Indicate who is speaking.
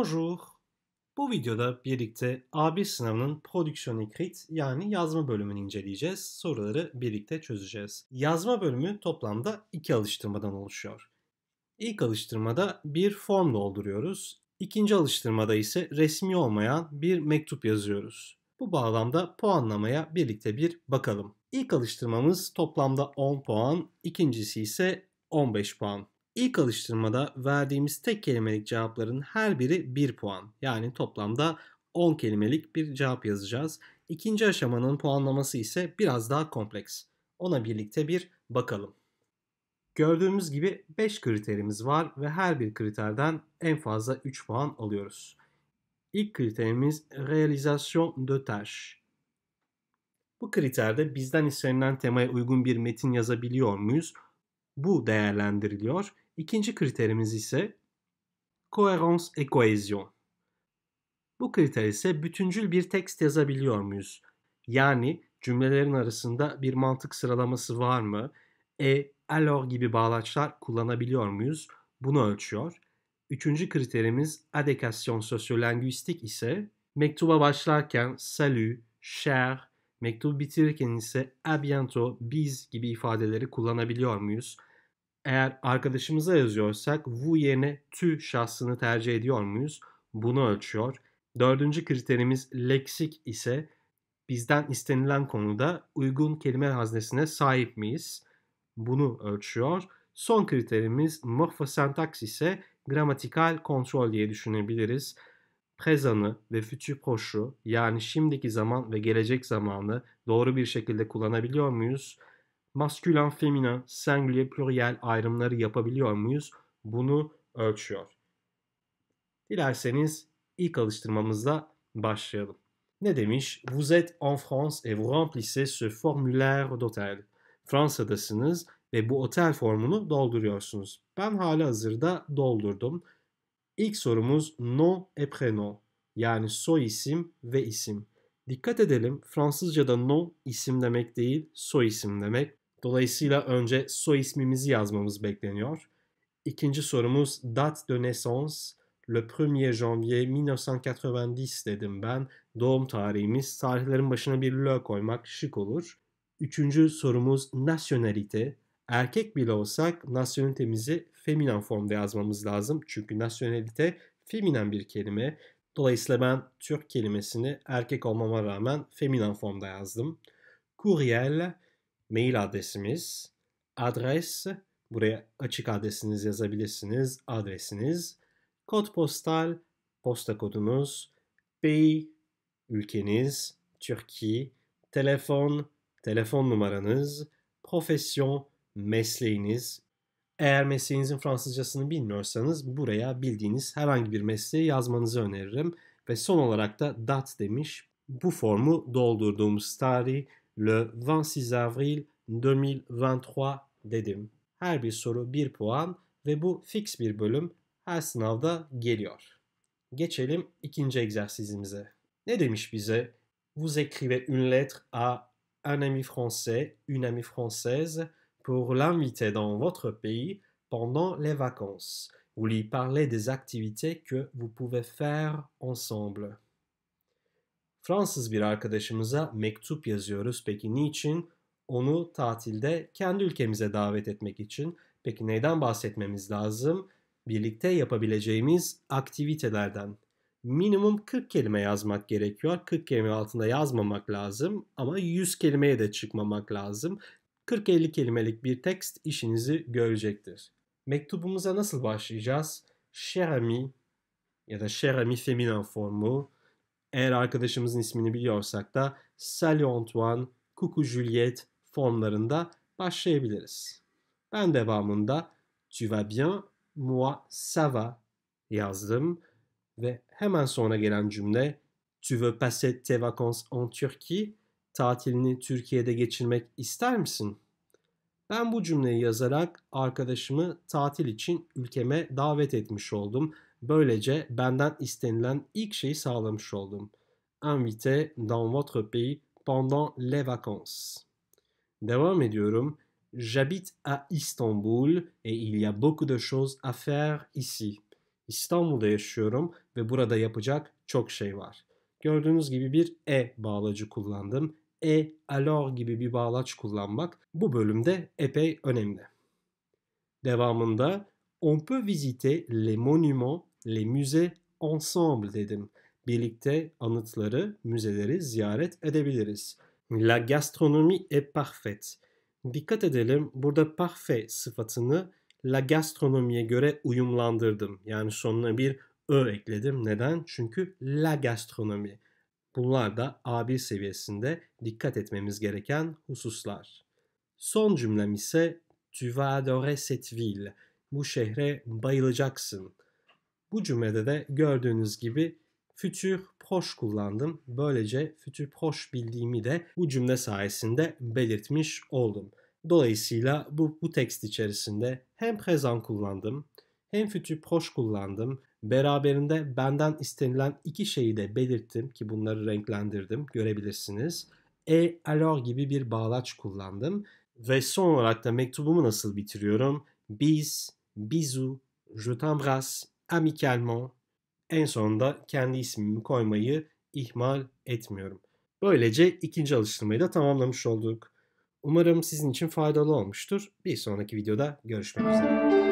Speaker 1: Bonjour. Bu videoda birlikte A1 sınavının prodüksiyon ekrit yani yazma bölümünü inceleyeceğiz. Soruları birlikte çözeceğiz. Yazma bölümü toplamda iki alıştırmadan oluşuyor. İlk alıştırmada bir form dolduruyoruz. İkinci alıştırmada ise resmi olmayan bir mektup yazıyoruz. Bu bağlamda puanlamaya birlikte bir bakalım. İlk alıştırmamız toplamda 10 puan, ikincisi ise 15 puan. İlk alıştırmada verdiğimiz tek kelimelik cevapların her biri 1 puan. Yani toplamda 10 kelimelik bir cevap yazacağız. İkinci aşamanın puanlaması ise biraz daha kompleks. Ona birlikte bir bakalım. Gördüğümüz gibi 5 kriterimiz var ve her bir kriterden en fazla 3 puan alıyoruz. İlk kriterimiz realizasyon de tâche. Bu kriterde bizden istenilen temaya uygun bir metin yazabiliyor muyuz? Bu değerlendiriliyor İkinci kriterimiz ise coherence et cohesion. Bu kriter ise bütüncül bir tekst yazabiliyor muyuz? Yani cümlelerin arasında bir mantık sıralaması var mı? E, alors gibi bağlaçlar kullanabiliyor muyuz? Bunu ölçüyor. Üçüncü kriterimiz adekasyon sosyolinguistik ise mektuba başlarken salü, cher, mektubu bitirirken ise a bientôt, biz gibi ifadeleri kullanabiliyor muyuz? eğer arkadaşımıza yazıyorsak vu yerine tü şahsını tercih ediyor muyuz? Bunu ölçüyor. Dördüncü kriterimiz leksik ise bizden istenilen konuda uygun kelime haznesine sahip miyiz? Bunu ölçüyor. Son kriterimiz morfosentaks ise gramatikal kontrol diye düşünebiliriz. Prezanı ve futur proşu yani şimdiki zaman ve gelecek zamanı doğru bir şekilde kullanabiliyor muyuz? maskülen, feminen, singular pluriyel ayrımları yapabiliyor muyuz? Bunu ölçüyor. Dilerseniz ilk alıştırmamızla başlayalım. Ne demiş? Vous êtes en France et vous remplissez ce formulaire d'hôtel. Fransa'dasınız ve bu otel formunu dolduruyorsunuz. Ben hala hazırda doldurdum. İlk sorumuz nom et prénom yani soy isim ve isim. Dikkat edelim Fransızca'da nom isim demek değil soy isim demek. Dolayısıyla önce soy ismimizi yazmamız bekleniyor. İkinci sorumuz date de naissance. Le 1er janvier 1990 dedim ben. Doğum tarihimiz. Tarihlerin başına bir le koymak şık olur. Üçüncü sorumuz nasyonalite. Erkek bile olsak nasyonalitemizi feminen formda yazmamız lazım. Çünkü nasyonalite feminen bir kelime. Dolayısıyla ben Türk kelimesini erkek olmama rağmen feminen formda yazdım. Courriel mail adresimiz. Adres, buraya açık adresiniz yazabilirsiniz. Adresiniz, kod postal, posta kodunuz, pays, ülkeniz, Türkiye, telefon, telefon numaranız, profesyon, mesleğiniz. Eğer mesleğinizin Fransızcasını bilmiyorsanız buraya bildiğiniz herhangi bir mesleği yazmanızı öneririm. Ve son olarak da dat demiş. Bu formu doldurduğumuz tarih le 26 avril 2023 dedim. Her bir soru 1 puan ve bu fix bir bölüm her sınavda geliyor. Geçelim ikinci egzersizimize. Ne demiş bize? Vous écrivez une lettre à un ami français, une amie française pour l'inviter dans votre pays pendant les vacances. Vous lui parlez des activités que vous pouvez faire ensemble. Fransız bir arkadaşımıza mektup yazıyoruz. Peki niçin? Onu tatilde kendi ülkemize davet etmek için. Peki neyden bahsetmemiz lazım? Birlikte yapabileceğimiz aktivitelerden. Minimum 40 kelime yazmak gerekiyor. 40 kelime altında yazmamak lazım ama 100 kelimeye de çıkmamak lazım. 40-50 kelimelik bir tekst işinizi görecektir. Mektubumuza nasıl başlayacağız? Cher ami ya da cher ami feminin formu eğer arkadaşımızın ismini biliyorsak da Salut Antoine, Coucou Juliette formlarında başlayabiliriz. Ben devamında tu vas bien, moi ça va yazdım ve hemen sonra gelen cümle tu veux passer tes vacances en Turquie, tatilini Türkiye'de geçirmek ister misin? Ben bu cümleyi yazarak arkadaşımı tatil için ülkeme davet etmiş oldum Böylece benden istenilen ilk şeyi sağlamış oldum. Invité dans votre pays pendant les vacances. Devam ediyorum. J'habite à Istanbul et il y a beaucoup de choses à faire ici. İstanbul'da yaşıyorum ve burada yapacak çok şey var. Gördüğünüz gibi bir e bağlacı kullandım. E alors gibi bir bağlaç kullanmak bu bölümde epey önemli. Devamında on peut visiter les monuments les musées ensemble dedim. Birlikte anıtları, müzeleri ziyaret edebiliriz. La gastronomie est parfaite. Dikkat edelim burada parfait sıfatını la gastronomiye göre uyumlandırdım. Yani sonuna bir ö ekledim. Neden? Çünkü la gastronomie. Bunlar da A1 seviyesinde dikkat etmemiz gereken hususlar. Son cümlem ise tu vas adorer cette ville. Bu şehre bayılacaksın. Bu cümlede de gördüğünüz gibi fütür proche kullandım. Böylece fütür proche bildiğimi de bu cümle sayesinde belirtmiş oldum. Dolayısıyla bu, bu tekst içerisinde hem prezan kullandım hem fütür proche kullandım. Beraberinde benden istenilen iki şeyi de belirttim ki bunları renklendirdim görebilirsiniz. E alors gibi bir bağlaç kullandım. Ve son olarak da mektubumu nasıl bitiriyorum? Biz, bizu, je t'embrasse, amicalement. En sonunda kendi ismimi koymayı ihmal etmiyorum. Böylece ikinci alıştırmayı da tamamlamış olduk. Umarım sizin için faydalı olmuştur. Bir sonraki videoda görüşmek üzere.